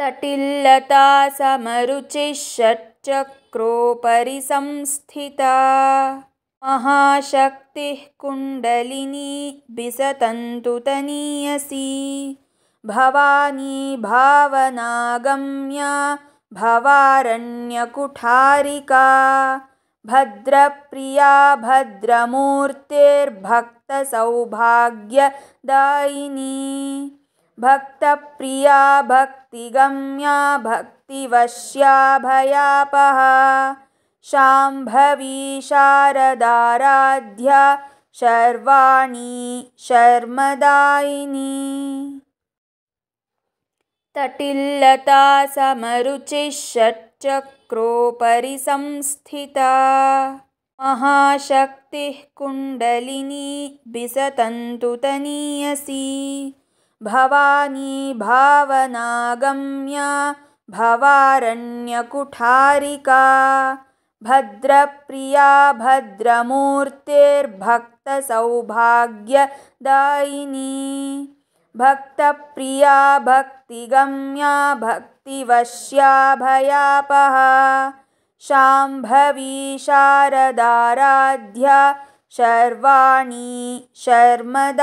तटिल्लता समरुचिषट्चक्रोपरि संस्थिता महाशक्तिः कुण्डलिनी बिसतन्तुतनीयसी भवानी भावनागम्या भवारण्यकुठारिका भद्रप्रिया भद्रमूर्तेर्भक्तसौभाग्यदायिनी भक्तप्रिया भक्तिगम्या भक्तिवश्याभयापहा शाम्भवी शारदाराध्या शर्वाणी शर्मदायिनी तटिल्लता षट्चक्रोपरि संस्थिता महाशक्तिः कुण्डलिनी बिसतन्तुतनीयसी भवानी भावनागम्या भवारण्यकुठारिका भद्रप्रिया भद्रमूर्तिर्भक्तसौभाग्यदायिनी भक्तप्रिया भक्तिगम्या भक्तिवश्याभयापहा शाम्भवी शारदाराध्या शर्वाणी शर्मदायिनी